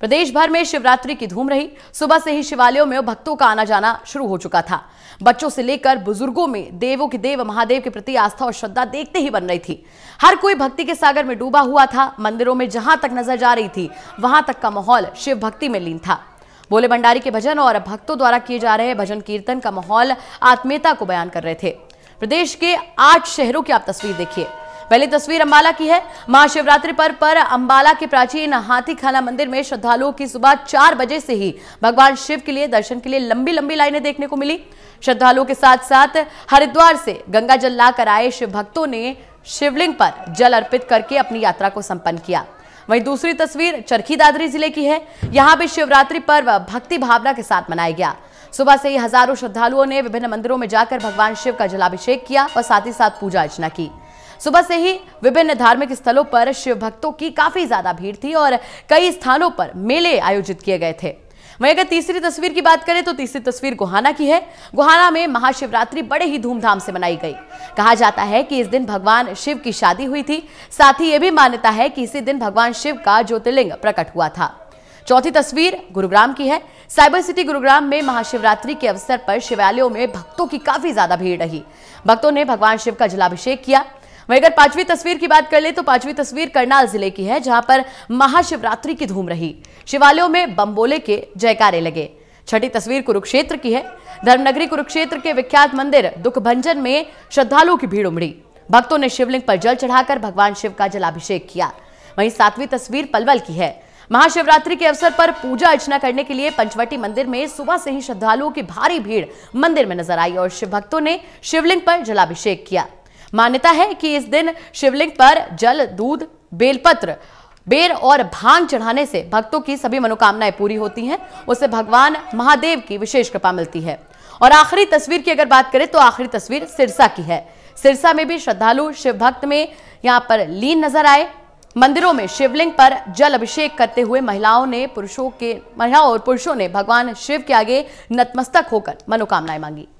प्रदेश भर में शिवरात्रि की धूम रही सुबह से ही शिवालयों में भक्तों का आना जाना शुरू हो चुका था बच्चों से लेकर बुजुर्गों में देवों के देव महादेव के प्रति आस्था और श्रद्धा देखते ही बन रही थी हर कोई भक्ति के सागर में डूबा हुआ था मंदिरों में जहां तक नजर जा रही थी वहां तक का माहौल शिव भक्ति में लीन था भोले भंडारी के भजन और भक्तों द्वारा किए जा रहे भजन कीर्तन का माहौल आत्मीयता को बयान कर रहे थे प्रदेश के आठ शहरों की आप तस्वीर देखिए पहली तस्वीर अंबाला की है महाशिवरात्रि पर्व पर अंबाला के प्राचीन हाथीखाना मंदिर में श्रद्धालुओं की सुबह चार बजे से ही भगवान शिव के लिए दर्शन के लिए लंबी लंबी लाइनें देखने को मिली श्रद्धालुओं के साथ साथ हरिद्वार से गंगा जल लाकर आए शिव भक्तों ने शिवलिंग पर जल अर्पित करके अपनी यात्रा को संपन्न किया वहीं दूसरी तस्वीर चरखी दादरी जिले की है यहाँ भी शिवरात्रि पर्व भक्ति भावना के साथ मनाया गया सुबह से ही हजारों श्रद्धालुओं ने विभिन्न मंदिरों में जाकर भगवान शिव का जलाभिषेक किया और साथ ही साथ पूजा अर्चना की सुबह से ही विभिन्न धार्मिक स्थलों पर शिव भक्तों की काफी ज्यादा भीड़ थी और कई स्थानों पर मेले आयोजित किए गए थे वहीं अगर तीसरी तस्वीर की बात करें तो तीसरी तस्वीर गुहाना की है गुहाना में महाशिवरात्रि बड़े ही धूमधाम से मनाई गई कहा जाता है कि इस दिन भगवान शिव की शादी हुई थी साथ ही यह भी मान्यता है कि इसी दिन भगवान शिव का ज्योतिर्लिंग प्रकट हुआ था चौथी तस्वीर गुरुग्राम की है साइबर सिटी गुरुग्राम में महाशिवरात्रि के अवसर पर शिवालयों में भक्तों की काफी ज्यादा भीड़ रही भक्तों ने भगवान शिव का जलाभिषेक किया वहीं अगर पांचवी तस्वीर की बात कर ले तो पांचवी तस्वीर करनाल जिले की है जहां पर महाशिवरात्रि की धूम रही शिवालयों में बम्बोले के जयकारे लगे छठी तस्वीर कुरुक्षेत्र की है धर्मनगरी कुरुक्षेत्र के विख्यात मंदिर दुखभंजन में श्रद्धालुओं की भीड़ उमड़ी भक्तों ने शिवलिंग पर जल चढ़ाकर भगवान शिव का जलाभिषेक किया वहीं सातवीं तस्वीर पलवल की है महाशिवरात्रि के अवसर पर पूजा अर्चना करने के लिए पंचवटी मंदिर में सुबह से ही श्रद्धालुओं की भारी भीड़ मंदिर में नजर आई और शिव भक्तों ने शिवलिंग पर जलाभिषेक किया मान्यता है कि इस दिन शिवलिंग पर जल दूध बेलपत्र बेर और भांग चढ़ाने से भक्तों की सभी मनोकामनाएं पूरी होती हैं उसे भगवान महादेव की विशेष कृपा मिलती है और आखिरी तस्वीर की अगर बात करें तो आखिरी तस्वीर सिरसा की है सिरसा में भी श्रद्धालु शिव भक्त में यहाँ पर लीन नजर आए मंदिरों में शिवलिंग पर जल अभिषेक करते हुए महिलाओं ने पुरुषों के महिलाओं और पुरुषों ने भगवान शिव के आगे नतमस्तक होकर मनोकामनाएं मांगी